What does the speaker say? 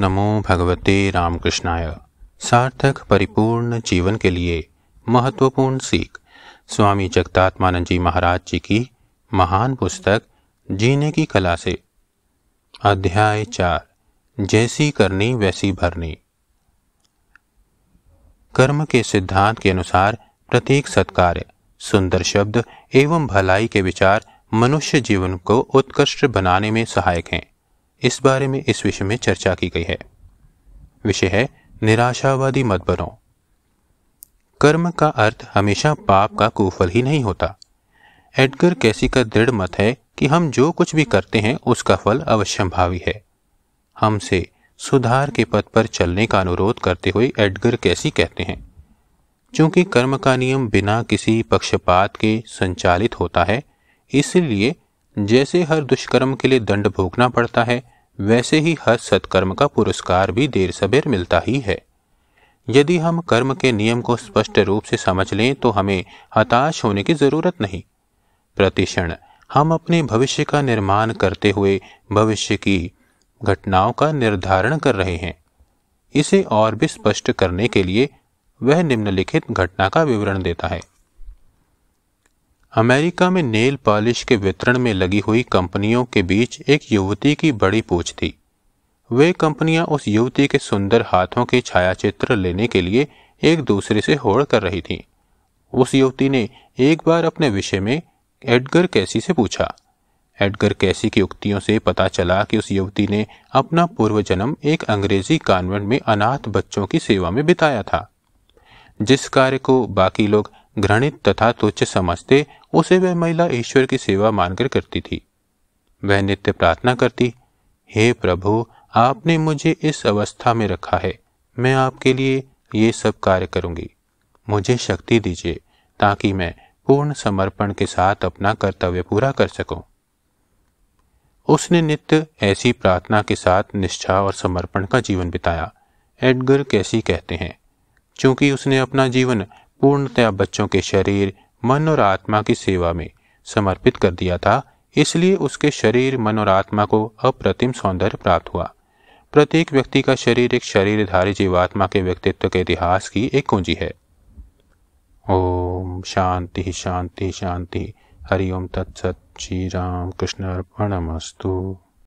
नमो भगवते रामकृष्णाय सार्थक परिपूर्ण जीवन के लिए महत्वपूर्ण सीख स्वामी जगतात्मानंद जी महाराज जी की महान पुस्तक जीने की कला से अध्याय चार जैसी करनी वैसी भरनी कर्म के सिद्धांत के अनुसार प्रत्येक सत्कार्य सुंदर शब्द एवं भलाई के विचार मनुष्य जीवन को उत्कृष्ट बनाने में सहायक हैं इस बारे में इस विषय में चर्चा की गई है विषय है निराशावादी मत बनो कर्म का अर्थ हमेशा पाप का कुफल ही नहीं होता एडगर कैसी का दृढ़ मत है कि हम जो कुछ भी करते हैं उसका फल अवश्यंभावी है हमसे सुधार के पथ पर चलने का अनुरोध करते हुए एडगर कैसी कहते हैं चूंकि कर्म का नियम बिना किसी पक्षपात के संचालित होता है इसलिए जैसे हर दुष्कर्म के लिए दंड भोगना पड़ता है वैसे ही हर सत्कर्म का पुरस्कार भी देर सबेर मिलता ही है यदि हम कर्म के नियम को स्पष्ट रूप से समझ लें तो हमें हताश होने की जरूरत नहीं प्रतिक्षण हम अपने भविष्य का निर्माण करते हुए भविष्य की घटनाओं का निर्धारण कर रहे हैं इसे और भी स्पष्ट करने के लिए वह निम्नलिखित घटना का विवरण देता है अमेरिका में नेल पॉलिश के वितरण में लगी हुई कंपनियों के बीच एक युवती की बड़ी पूछ थी वे कंपनियां उस युवती के सुंदर हाथों के छायाचित्र लेने के लिए एक दूसरे से होड़ कर रही थीं। उस युवती ने एक बार अपने विषय में एडगर कैसी से पूछा एडगर कैसी की उक्तियों से पता चला कि उस युवती ने अपना पूर्व जन्म एक अंग्रेजी कॉन्वेंट में अनाथ बच्चों की सेवा में बिताया था जिस कार्य को बाकी लोग घृणित तथा तुच्छ समझते उसे वह महिला ईश्वर की सेवा मानकर करती थी वह नित्य प्रार्थना करती हे प्रभु आपने मुझे इस अवस्था में रखा है मैं आपके लिए ये सब कार्य करूंगी मुझे शक्ति दीजिए ताकि मैं पूर्ण समर्पण के साथ अपना कर्तव्य पूरा कर सकूं। उसने नित्य ऐसी प्रार्थना के साथ निष्ठा और समर्पण का जीवन बिताया एडगर कैसी कहते हैं चूंकि उसने अपना जीवन पूर्णतया बच्चों के शरीर मन और आत्मा की सेवा में समर्पित कर दिया था इसलिए उसके शरीर मन और आत्मा को अप्रतिम सौंदर्य प्राप्त हुआ प्रत्येक व्यक्ति का शरीर एक शरीरधारी जीवात्मा के व्यक्तित्व के इतिहास की एक कुंजी है ओम शांति शांति शांति हरिओम तत्सत श्री राम कृष्ण अर्पणमस्तु